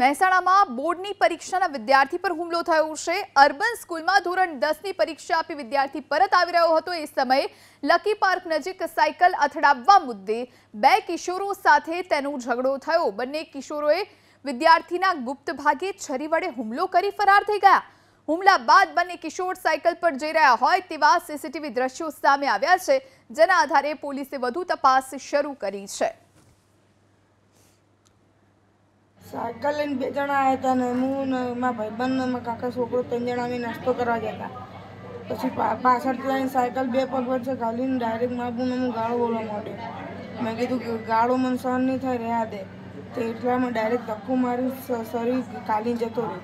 મહેસાણામાં બોર્ડની પરીક્ષાના વિદ્યાર્થી પર હુમલો થયો છે અર્બન સ્કૂલમાં ધોરણ 10 ની પરીક્ષા આપી વિદ્યાર્થી પરત આવી રહ્યો હતો એ સમયે લકી પાર્ક નજીક સાયકલ અથડાવવા મુદ્દે બે કિશોરો સાથે તેનો ઝઘડો થયો બંને કિશોરોએ વિદ્યાર્થીના ગુપ્ત ભાગે છરી વડે હુમલો કરી ફરાર થઈ ગયા હુમલા બાદ બંને કિશોર સાયકલ પર જઈ રહ્યા હોય તેવા સીસીટીવી દ્રશ્યો સામે આવ્યા છે જેના આધારે પોલીસે વધુ તપાસ શરૂ કરી છે સાયકલ લઈને બે જણા આવ્યા હતા ને હું ને મારા ભાઈબંધ ને કાકા છોકરો ત્રણ જણા અમે નાસ્તો કરવા ગયા હતા પછી પાછળથી લઈને સાયકલ બે પગ વચ્ચે ઘાલીને ડાયરેક્ટ મારા બુને હું ગાળો બોલવા માંડ્યો મેં કીધું કે ગાળો મને સહન નહીં થાય રહ્યા દે તો મેં ડાયરેક્ટ ધક્કો મારી શરીર કાલીને જતો રહ્યો